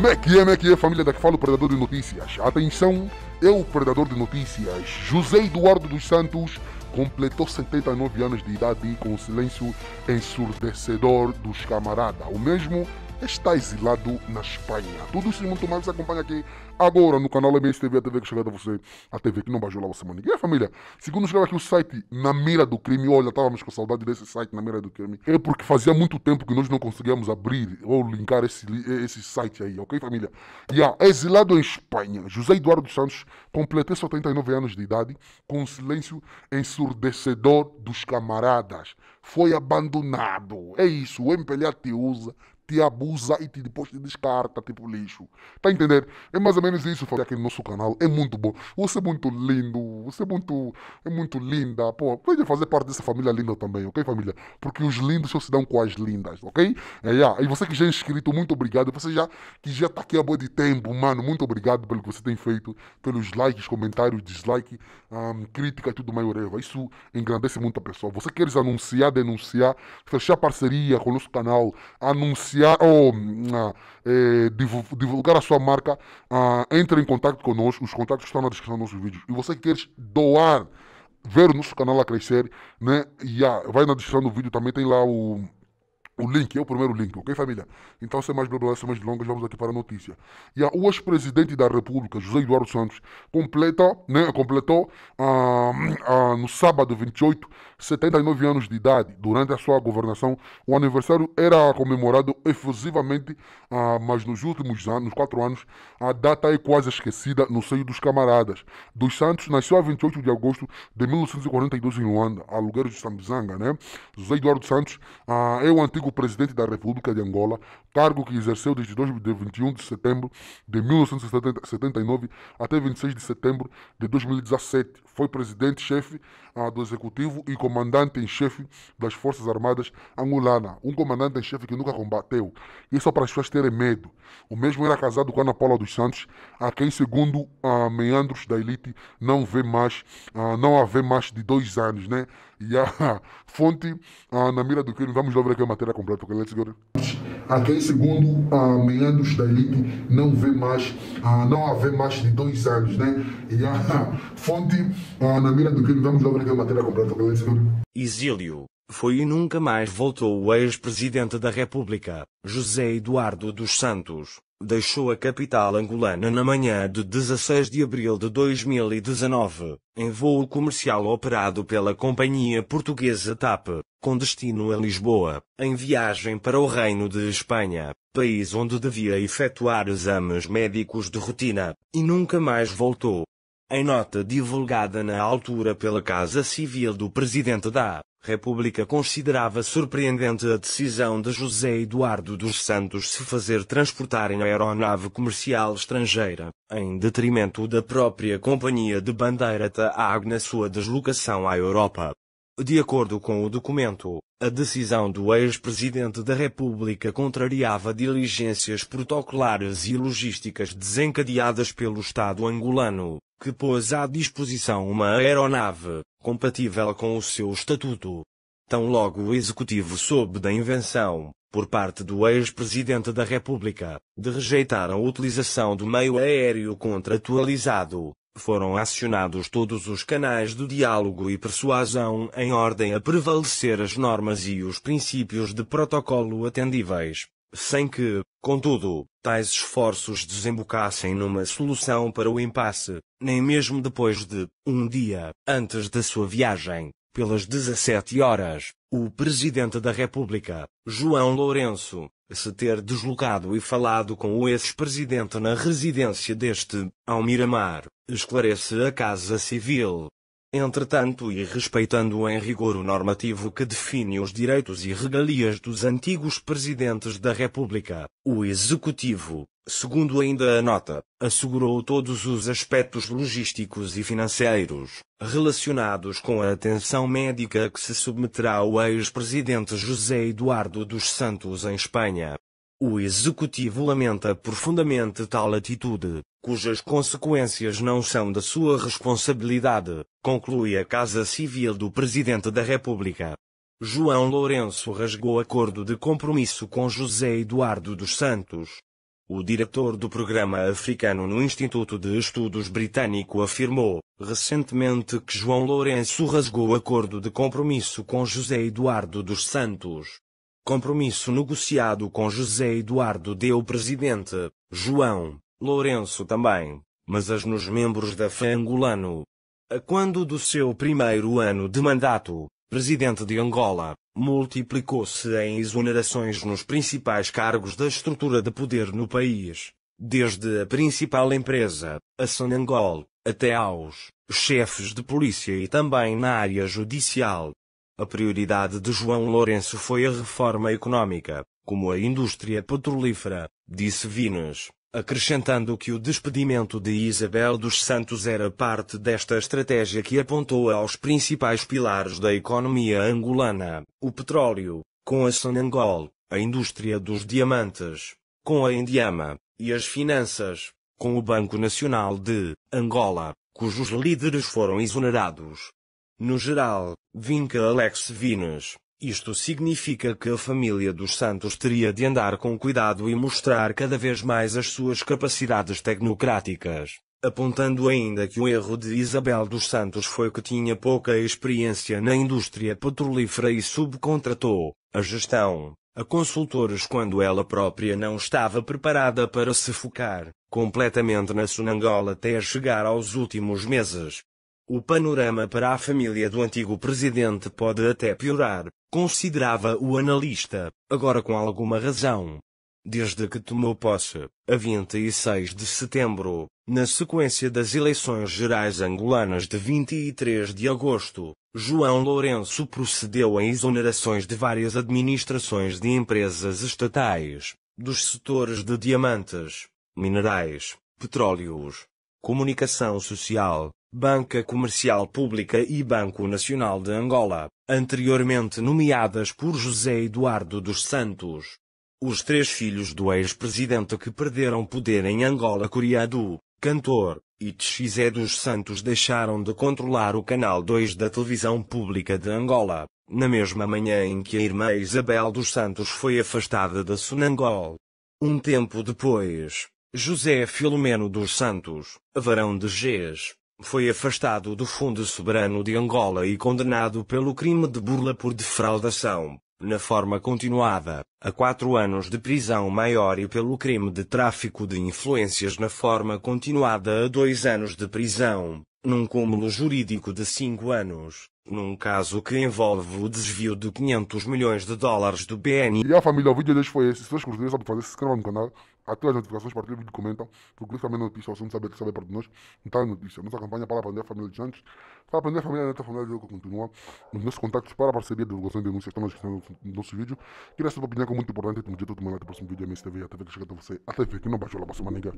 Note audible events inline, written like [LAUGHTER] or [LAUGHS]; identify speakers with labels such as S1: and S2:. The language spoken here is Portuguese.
S1: mequie mequie família da que falo, predador de notícias. Atenção, eu, é predador de notícias, José Eduardo dos Santos, completou 79 anos de idade com o silêncio ensurdecedor dos camaradas. O mesmo está exilado na Espanha. Tudo isso e muito mais acompanha aqui agora no canal MBS TV, a TV que chegada a você, a TV que não baixou lá você, mano. E aí, família, segundo chegava aqui o site Na Mira do Crime, olha, estávamos com saudade desse site Na Mira do Crime, é porque fazia muito tempo que nós não conseguíamos abrir ou linkar esse, esse site aí, ok, família? E a exilado em Espanha, José Eduardo Santos completou 79 anos de idade com um silêncio ensurdecedor dos camaradas. Foi abandonado. É isso, o MPLA te usa te abusa e te, depois te descarta, tipo lixo. Tá entendendo? É mais ou menos isso fazer aqui no nosso canal. É muito bom. Você é muito lindo, você é muito, é muito linda. Pô, venha fazer parte dessa família linda também, ok, família? Porque os lindos só se dão com as lindas, ok? É, E ah, você que já é inscrito, muito obrigado. Você já, que já tá aqui há boa de tempo, mano, muito obrigado pelo que você tem feito, pelos likes, comentários, dislike, um, crítica e tudo mais, oreva. Isso engrandece muito a pessoa. Você queres anunciar, denunciar, fechar parceria com o nosso canal, anunciar anunciar ou uh, eh, divulgar a sua marca, uh, entre em contato conosco. Os contatos estão na descrição dos nossos vídeos. E você que quer doar, ver o nosso canal a crescer, né? Yeah, vai na descrição do vídeo, também tem lá o o link, é o primeiro link, ok, família? Então, sem mais blá sem mais longas, vamos aqui para a notícia. E a, o ex-presidente da República, José Eduardo Santos, completa, né, completou ah, ah, no sábado 28, 79 anos de idade. Durante a sua governação, o aniversário era comemorado efusivamente, ah, mas nos últimos anos, nos quatro anos, a data é quase esquecida no seio dos camaradas. Dos Santos nasceu a 28 de agosto de 1942 em Luanda, a lugar de Sambizanga, né? José Eduardo Santos ah, é o antigo presidente da República de Angola, cargo que exerceu desde 21 de setembro de 1979 até 26 de setembro de 2017. Foi presidente-chefe ah, do Executivo e comandante em chefe das Forças Armadas angolana. Um comandante em chefe que nunca combateu. Isso é para as pessoas terem medo. O mesmo era casado com Ana Paula dos Santos, a quem, segundo ah, meandros da elite, não vê mais, ah, não há vê mais de dois anos, né? E a [LAUGHS] fonte ah, na mira do crime, vamos lá ver aqui a matéria completo, porque let's go. Aquele segundo a Meandros da Elite não vê mais, ah, a, não haver mais de dois anos, né? E a, a [LAUGHS] fonte a, ah, na mira do crime, vamos logo naquela matéria completa, porque let's é go.
S2: Exílio. Foi e nunca mais voltou o ex-presidente da República, José Eduardo dos Santos deixou a capital angolana na manhã de 16 de abril de 2019, em voo comercial operado pela companhia portuguesa TAP, com destino a Lisboa, em viagem para o Reino de Espanha, país onde devia efetuar exames médicos de rotina, e nunca mais voltou. Em nota divulgada na altura pela Casa Civil do Presidente da República, considerava surpreendente a decisão de José Eduardo dos Santos se fazer transportar em aeronave comercial estrangeira, em detrimento da própria companhia de bandeira TAG na sua deslocação à Europa. De acordo com o documento, a decisão do ex-presidente da República contrariava diligências protocolares e logísticas desencadeadas pelo Estado angolano, que pôs à disposição uma aeronave, compatível com o seu estatuto. Tão logo o executivo soube da invenção, por parte do ex-presidente da República, de rejeitar a utilização do meio aéreo contratualizado, foram acionados todos os canais de diálogo e persuasão em ordem a prevalecer as normas e os princípios de protocolo atendíveis sem que, contudo, tais esforços desembocassem numa solução para o impasse, nem mesmo depois de, um dia, antes da sua viagem, pelas 17 horas, o Presidente da República, João Lourenço, se ter deslocado e falado com o ex-presidente na residência deste, ao Miramar, esclarece a Casa Civil, entretanto e respeitando em rigor o normativo que define os direitos e regalias dos antigos presidentes da República, o Executivo, segundo ainda a nota, assegurou todos os aspectos logísticos e financeiros relacionados com a atenção médica que se submeterá ao ex-presidente José Eduardo dos Santos em Espanha, o Executivo lamenta profundamente tal atitude, cujas consequências não são da sua responsabilidade, conclui a Casa Civil do Presidente da República. João Lourenço rasgou acordo de compromisso com José Eduardo dos Santos. O diretor do programa africano no Instituto de Estudos Britânico afirmou, recentemente, que João Lourenço rasgou acordo de compromisso com José Eduardo dos Santos, Compromisso negociado com José Eduardo deu presidente, João, Lourenço também, mas as nos membros da FA angolano. A quando do seu primeiro ano de mandato, presidente de Angola, multiplicou-se em exonerações nos principais cargos da estrutura de poder no país, desde a principal empresa, a Sonangol, até aos chefes de polícia e também na área judicial, a prioridade de João Lourenço foi a reforma económica, como a indústria petrolífera, disse Vinas, acrescentando que o despedimento de Isabel dos Santos era parte desta estratégia que apontou aos principais pilares da economia angolana: o petróleo, com a Sonangol, a indústria dos diamantes, com a Indiama, e as finanças, com o Banco Nacional de Angola, cujos líderes foram exonerados. No geral, vinca Alex Vinas. Isto significa que a família dos Santos teria de andar com cuidado e mostrar cada vez mais as suas capacidades tecnocráticas, apontando ainda que o erro de Isabel dos Santos foi que tinha pouca experiência na indústria petrolífera e subcontratou a gestão a consultores quando ela própria não estava preparada para se focar completamente na Sunangola até chegar aos últimos meses, o panorama para a família do antigo presidente pode até piorar, considerava o analista, agora com alguma razão. Desde que tomou posse, a 26 de setembro, na sequência das eleições gerais angolanas de 23 de agosto, João Lourenço procedeu a exonerações de várias administrações de empresas estatais, dos setores de diamantes, minerais, petróleos, comunicação social, Banca Comercial Pública e Banco Nacional de Angola, anteriormente nomeadas por José Eduardo dos Santos. Os três filhos do ex-presidente que perderam poder em Angola Curiadu, cantor, e Txizé dos Santos deixaram de controlar o Canal 2 da televisão pública de Angola, na mesma manhã em que a irmã Isabel dos Santos foi afastada da Sunangol. Um tempo depois, José Filomeno dos Santos, varão de Gês, foi afastado do Fundo Soberano de Angola e condenado pelo crime de burla por defraudação, na forma continuada, a quatro anos de prisão maior e pelo crime de tráfico de influências na forma continuada a dois anos de prisão, num cúmulo jurídico de cinco anos, num caso que envolve o desvio de 500 milhões de dólares do BNI. E a família, o vídeo deles foi esse. Se vocês curtiram, sabe fazer, se inscrevam no canal
S1: ativa as notificações, partilha o vídeo, comenta, porque isso também é notícia, o assunto sabe, sabe perto de nós, não está notícia. Nossa campanha para aprender a família de Santos, para aprender a família neta, a família de que continua. Os nossos contatos para a parceria de divulgação e denúncia estão na descrição do nosso vídeo. Queria essa opinião que é muito importante, temos de tudo, mas o próximo vídeo é MSTV, a TV que chega até você, a TV que não baixou lá para a semana ninguém.